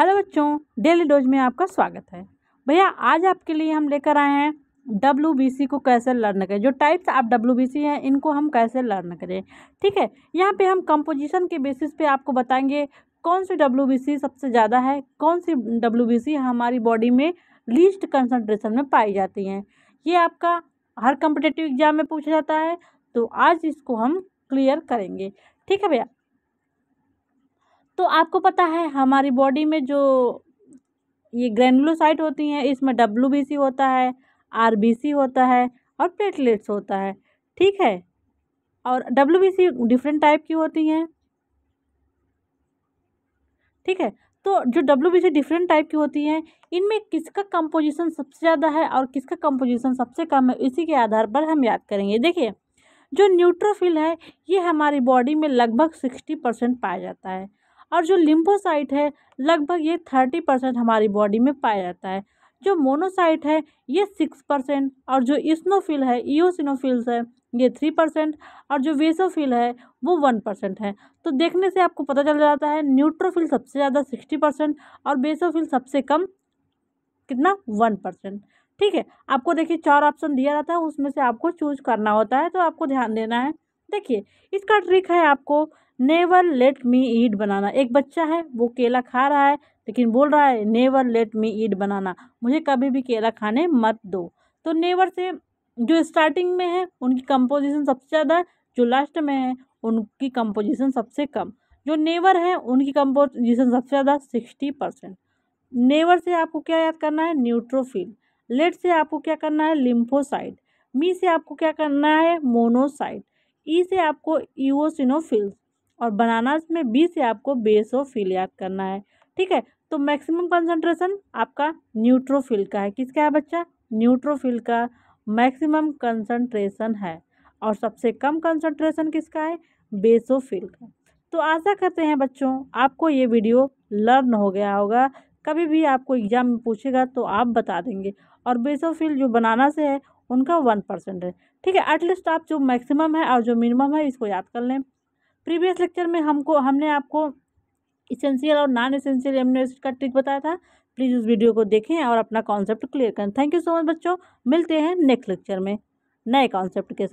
hello बच्चों daily dose में आपका स्वागत है भैया आज आपके लिए हम लेकर आए हैं डब्ल्यू बी सी को कैसे लर्न करें जो टाइप्स आप डब्ल्यू बी सी हैं इनको हम कैसे लर्न करें ठीक है यहाँ पे हम कंपोजिशन के बेसिस पे आपको बताएंगे कौन सी डब्ल्यू बी सी सबसे ज़्यादा है कौन सी डब्ल्यू बी सी हमारी बॉडी में लीस्ट कंसनट्रेशन में पाई जाती हैं ये आपका हर कम्पिटेटिव एग्जाम में पूछा जाता है तो आज इसको हम क्लियर करेंगे ठीक है भैया तो आपको पता है हमारी बॉडी में जो ये ग्रेनुलोसाइट होती हैं इसमें डब्लू बी सी होता है आर बी सी होता है और प्लेटलेट्स होता है ठीक है और W B C different type की होती हैं ठीक है तो जो W B C different type की होती हैं इनमें किसका कंपोजिशन सबसे ज़्यादा है और किसका कंपोजिशन सबसे कम है इसी के आधार पर हम याद करेंगे देखिए जो न्यूट्रोफिल है ये हमारी बॉडी में लगभग सिक्सटी परसेंट पाया जाता है और जो लिम्फोसाइट है लगभग ये थर्टी परसेंट हमारी बॉडी में पाया जाता है जो मोनोसाइट है ये सिक्स परसेंट और जो इसनोफिल है ईओसिनोफिल्स है ये थ्री परसेंट और जो वेसोफिल है वो वन परसेंट है तो देखने से आपको पता चल जाता है न्यूट्रोफिल सबसे ज़्यादा सिक्सटी परसेंट और बेसोफिल सबसे कम कितना वन परसेंट ठीक है आपको देखिए चार ऑप्शन दिया जाता है उसमें से आपको चूज करना होता है तो आपको ध्यान देना है देखिए इसका ट्रिक है आपको नेवर लेट मी ईट बनाना एक बच्चा है वो केला खा रहा है लेकिन बोल रहा है नेवर लेट मी ईट बनाना मुझे कभी भी केला खाने मत दो तो नेवर से जो स्टार्टिंग में है उनकी कंपोजिशन सबसे ज़्यादा जो लास्ट में है उनकी कंपोजिशन सबसे कम जो नेवर है उनकी कंपोजिशन सबसे ज़्यादा सिक्सटी परसेंट नेवर से आपको क्या याद करना है न्यूट्रोफिल लेट से आपको क्या करना है लिम्फोसाइड मी से आपको क्या करना है मोनोसाइड ई e से आपको ईवोसिनोफिल्स और बनानास में बी से आपको बेसोफिल याद करना है ठीक है तो मैक्सिमम कंसंट्रेशन आपका न्यूट्रोफिल का है किसका है बच्चा न्यूट्रोफिल का मैक्सिमम कंसंट्रेशन है और सबसे कम कंसंट्रेशन किसका है बेसोफिल का तो आशा करते हैं बच्चों आपको ये वीडियो लर्न हो गया होगा कभी भी आपको एग्ज़ाम में पूछेगा तो आप बता देंगे और बेसोफिल जो बनाना से है उनका वन परसेंट है ठीक है एटलीस्ट आप जो मैक्सिमम है और जो मिनिमम है इसको याद कर लें प्रीवियस लेक्चर में हमको हमने आपको इसेंशियल और नॉन इसेंशियल एमिनो एसिड का ट्रिक बताया था प्लीज़ उस वीडियो को देखें और अपना कॉन्सेप्ट क्लियर करें थैंक यू सो मच बच्चों मिलते हैं नेक्स्ट लेक्चर में नए कॉन्सेप्ट के साथ